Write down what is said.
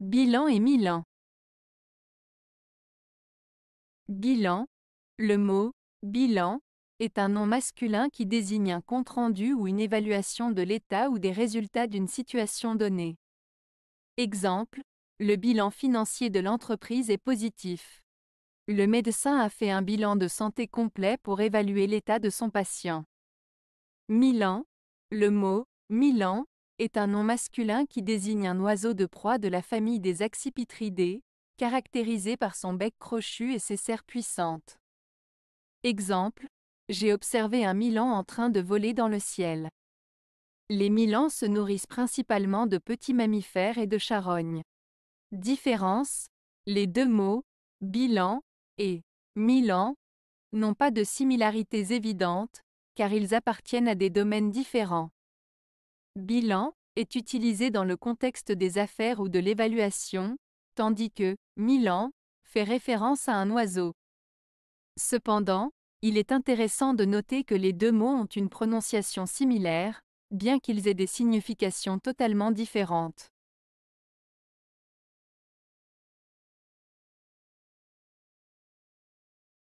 Bilan et Milan. Bilan. Le mot bilan est un nom masculin qui désigne un compte-rendu ou une évaluation de l'état ou des résultats d'une situation donnée. Exemple, le bilan financier de l'entreprise est positif. Le médecin a fait un bilan de santé complet pour évaluer l'état de son patient. Milan. Le mot Milan est un nom masculin qui désigne un oiseau de proie de la famille des Accipitridae, caractérisé par son bec crochu et ses serres puissantes. Exemple, j'ai observé un milan en train de voler dans le ciel. Les milans se nourrissent principalement de petits mammifères et de charognes. Différence, les deux mots, bilan et milan, n'ont pas de similarités évidentes, car ils appartiennent à des domaines différents bilan est utilisé dans le contexte des affaires ou de l'évaluation, tandis que Milan fait référence à un oiseau. Cependant, il est intéressant de noter que les deux mots ont une prononciation similaire, bien qu'ils aient des significations totalement différentes.